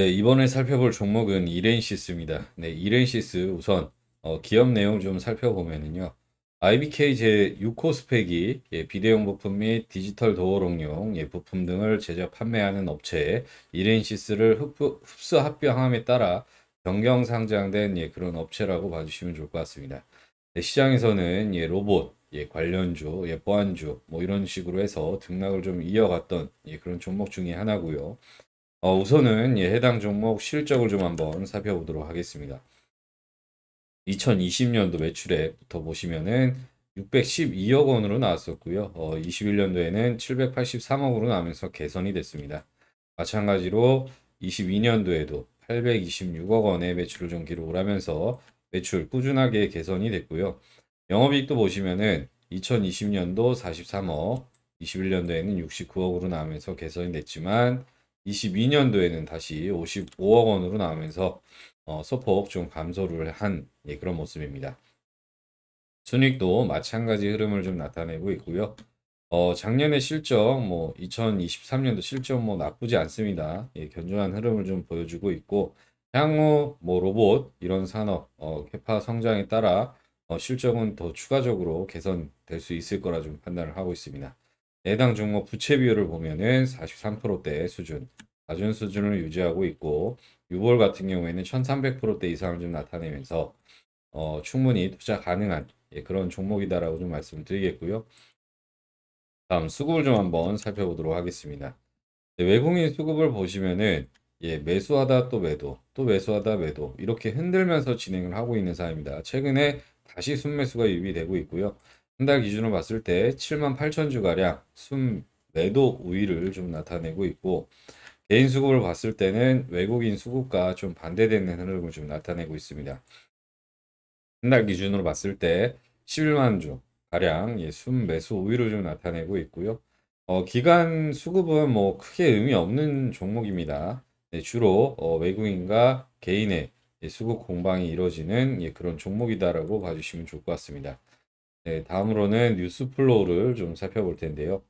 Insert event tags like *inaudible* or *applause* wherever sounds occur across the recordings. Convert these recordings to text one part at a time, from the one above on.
네, 이번에 살펴볼 종목은 이렌시스입니다 네, 이렌시스 우선 어, 기업 내용 좀살펴보면요 IBK 제6코 스펙이 예, 비대용 부품 및 디지털 도어록용 예, 부품 등을 제작 판매하는 업체에 이렌시스를 흡수, 흡수 합병함에 따라 변경 상장된 예, 그런 업체라고 봐주시면 좋을 것 같습니다. 네, 시장에서는 예, 로봇, 예, 관련주, 예, 보안주 뭐 이런 식으로 해서 등락을 좀 이어갔던 예, 그런 종목 중에 하나고요. 어, 우선은 예, 해당 종목 실적을 좀 한번 살펴보도록 하겠습니다. 2020년도 매출액부터 보시면은 612억 원으로 나왔었고요. 어, 21년도에는 783억으로 나오면서 개선이 됐습니다. 마찬가지로 22년도에도 826억 원의 매출을 좀 기록을 하면서 매출 꾸준하게 개선이 됐고요. 영업이익도 보시면은 2020년도 43억, 21년도에는 69억으로 나오면서 개선이 됐지만 22년도에는 다시 55억 원으로 나오면서 어, 소폭 좀 감소를 한 예, 그런 모습입니다. 순익도 마찬가지 흐름을 좀 나타내고 있고요. 어, 작년에 실적, 뭐 2023년도 실적 뭐 나쁘지 않습니다. 예, 견조한 흐름을 좀 보여주고 있고 향후 뭐 로봇 이런 산업 어, 캐파 성장에 따라 어, 실적은 더 추가적으로 개선될 수 있을 거라 좀 판단을 하고 있습니다. 해당 종목 부채 비율을 보면은 43%대 수준, 낮은 수준을 유지하고 있고 6월 같은 경우에는 1300%대 이상을 좀 나타내면서 어, 충분히 투자 가능한 예, 그런 종목이다라고 좀 말씀드리겠고요. 다음 수급을 좀 한번 살펴보도록 하겠습니다. 네, 외국인 수급을 보시면은 예, 매수하다 또 매도, 또 매수하다 매도 이렇게 흔들면서 진행을 하고 있는 사입니다. 항 최근에 다시 순매수가 유입이 되고 있고요. 한달 기준으로 봤을 때 7만 8천 주가량 순매도 우위를 좀 나타내고 있고 개인 수급을 봤을 때는 외국인 수급과 좀 반대되는 흐름을 좀 나타내고 있습니다. 한 달 기준으로 봤을 때 11만 주 가량 예, 순매수 우위를 좀 나타내고 있고요. 어, 기간 수급은 뭐 크게 의미 없는 종목입니다. 네, 주로 어, 외국인과 개인의 예, 수급 공방이 이루어지는 예, 그런 종목이다라고 봐주시면 좋을 것 같습니다. 네, 다음으로는 뉴스 플로우를 좀 살펴볼 텐데요.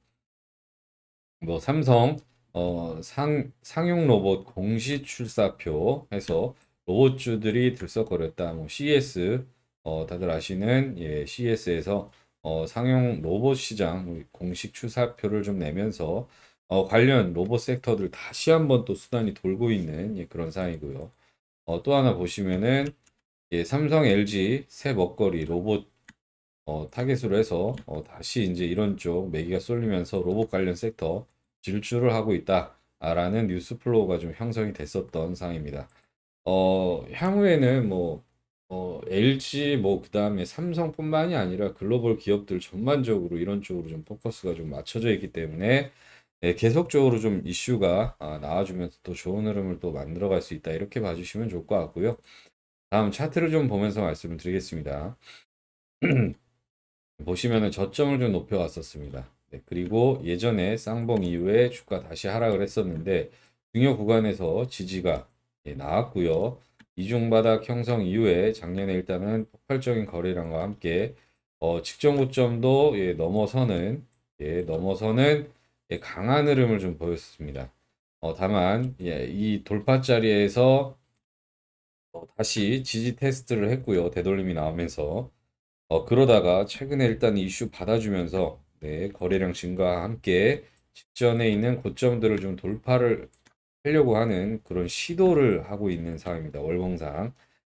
뭐 삼성 어, 상, 상용 로봇 공시 출사표 해서 로봇주들이 들썩거렸다. 뭐 CS 어, 다들 아시는 예, CS에서 어, 상용 로봇 시장 공식 출사표를 좀 내면서 어, 관련 로봇 섹터들 다시 한번 또 수단이 돌고 있는 예, 그런 상황이고요. 어, 또 하나 보시면은 예, 삼성, LG 새 먹거리 로봇 어, 타겟으로 해서 어, 다시 이제 이런 쪽 매기가 쏠리면서 로봇 관련 섹터 질주를 하고 있다라는 뉴스 플로우가 좀 형성이 됐었던 상황입니다. 어, 향후에는 뭐 어, LG 뭐 그다음에 삼성뿐만이 아니라 글로벌 기업들 전반적으로 이런 쪽으로 좀 포커스가 좀 맞춰져 있기 때문에 네, 계속적으로 좀 이슈가 아, 나와주면서 또 좋은 흐름을 또 만들어갈 수 있다 이렇게 봐주시면 좋을 것 같고요. 다음 차트를 좀 보면서 말씀을 드리겠습니다. *clears throat* 보시면은 저점을 좀 높여왔었습니다. 네, 그리고 예전에 쌍봉 이후에 주가 다시 하락을 했었는데 중요 구간에서 지지가 예, 나왔고요. 이중바닥 형성 이후에 작년에 일단은 폭발적인 거래량과 함께 어, 직전 고점도 예, 넘어서는 예, 넘어서는 예, 강한 흐름을 좀 보였습니다. 어, 다만 예, 이 돌파 자리에서 어, 다시 지지 테스트를 했고요. 되돌림이 나오면서 어, 그러다가 최근에 일단 이슈 받아주면서 네, 거래량 증가와 함께 직전에 있는 고점들을 좀 돌파를 하려고 하는 그런 시도를 하고 있는 상황입니다. 월봉상.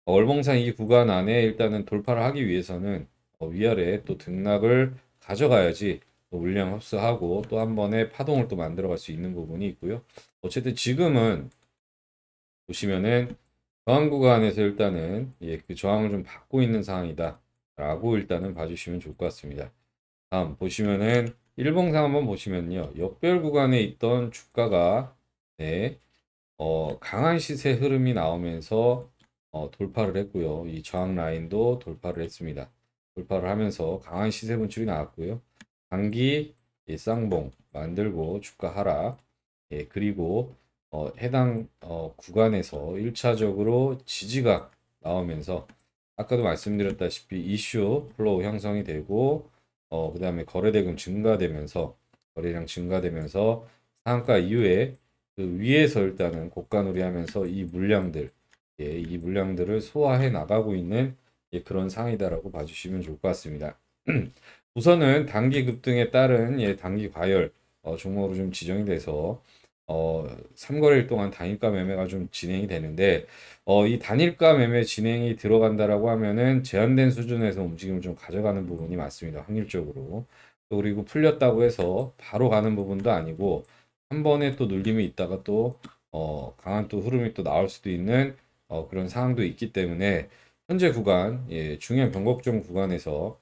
어, 월봉상 이 구간 안에 일단은 돌파를 하기 위해서는 어, 위아래 또 등락을 가져가야지 또 물량 흡수하고 또 한 번에 파동을 또 만들어 갈 수 있는 부분이 있고요. 어쨌든 지금은 보시면은 저항 구간에서 일단은 예, 그 저항을 좀 받고 있는 상황이다. 라고 일단은 봐주시면 좋을 것 같습니다. 다음 보시면은 일봉상 한번 보시면요. 역별 구간에 있던 주가가 네, 어, 강한 시세 흐름이 나오면서 어, 돌파를 했고요. 이 저항 라인도 돌파를 했습니다. 돌파를 하면서 강한 시세 분출이 나왔고요. 단기 예, 쌍봉 만들고 주가 하락 예, 그리고 어, 해당 어, 구간에서 1차적으로 지지가 나오면서 아까도 말씀드렸다시피 이슈 플로우 형성이 되고 어, 그 다음에 거래대금 증가되면서 거래량 증가되면서 상한가 이후에 그 위에서 일단은 고가놀이 하면서 이 물량들 예, 이 물량들을 소화해 나가고 있는 예, 그런 상이다라고 황 봐주시면 좋을 것 같습니다. *clears throat* 우선은 단기 급등에 따른 예, 단기 과열 어, 종목으로 좀 지정이 돼서 어, 3거래일 동안 단일가 매매가 좀 진행이 되는데 어, 이 단일가 매매 진행이 들어간다라고 하면은 제한된 수준에서 움직임을 좀 가져가는 부분이 맞습니다. 확률적으로. 또 그리고 풀렸다고 해서 바로 가는 부분도 아니고 한 번에 또 눌림이 있다가 또 어, 강한 또 흐름이 또 나올 수도 있는 어, 그런 상황도 있기 때문에 현재 구간 예, 중요한 변곡점 구간에서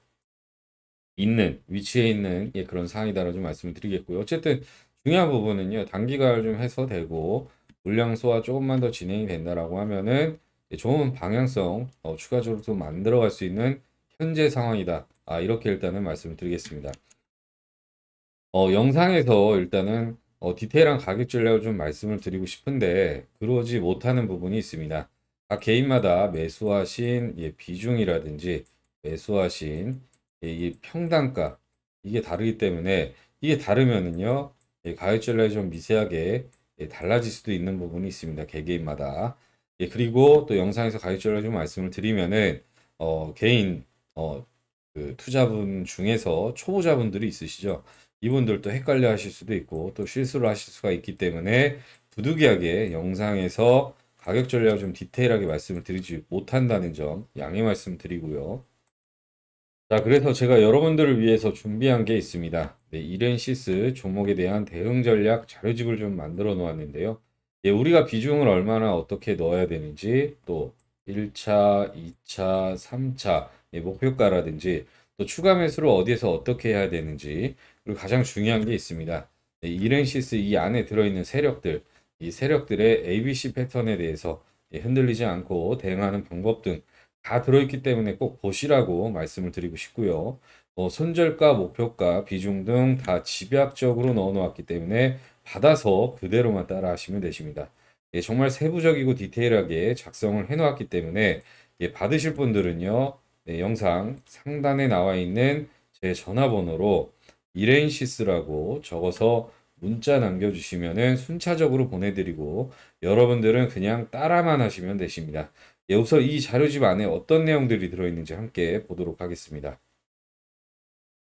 있는 위치에 있는 예, 그런 상황이다라고 좀 말씀을 드리겠고요. 어쨌든 중요한 부분은요. 단기가열 좀해서되고 물량 소화 조금만 더 진행이 된다라고 하면은 좋은 방향성 어, 추가적으로 좀 만들어갈 수 있는 현재 상황이다. 아, 이렇게 일단은 말씀을 드리겠습니다. 어, 영상에서 일단은 어, 디테일한 가격 전략을 좀 말씀을 드리고 싶은데 그러지 못하는 부분이 있습니다. 각 개인마다 매수하신 예, 비중이라든지 매수하신 예, 평단가 이게 다르기 때문에 이게 다르면은요 예, 가격절에 좀 미세하게 예, 달라질 수도 있는 부분이 있습니다. 개개인마다. 예, 그리고 또 영상에서 가격절을 좀 말씀을 드리면은 어, 개인 어, 그 투자분 중에서 초보자분들이 있으시죠. 이분들도 헷갈려 하실 수도 있고 또 실수를 하실 수가 있기 때문에 부득이하게 영상에서 가격 전략을 좀 디테일하게 말씀을 드리지 못한다는 점 양해 말씀드리고요. 자, 그래서 제가 여러분들을 위해서 준비한 게 있습니다. 네, 이렌시스 종목에 대한 대응 전략 자료집을 좀 만들어 놓았는데요. 예, 우리가 비중을 얼마나 어떻게 넣어야 되는지 또 1차, 2차, 3차 예, 목표가라든지 또 추가 매수를 어디에서 어떻게 해야 되는지 그리고 가장 중요한 게 있습니다. 예, 이렌시스 이 안에 들어있는 세력들 이 세력들의 ABC 패턴에 대해서 예, 흔들리지 않고 대응하는 방법 등 다 들어있기 때문에 꼭 보시라고 말씀을 드리고 싶고요. 뭐 손절가, 목표가, 비중 등 다 집약적으로 넣어 놓았기 때문에 받아서 그대로만 따라 하시면 되십니다. 예, 정말 세부적이고 디테일하게 작성을 해 놓았기 때문에 예, 받으실 분들은요. 네, 영상 상단에 나와 있는 제 전화번호로 이레인시스라고 적어서 문자 남겨주시면은 순차적으로 보내드리고 여러분들은 그냥 따라만 하시면 되십니다. 예, 우선 이 자료집 안에 어떤 내용들이 들어있는지 함께 보도록 하겠습니다.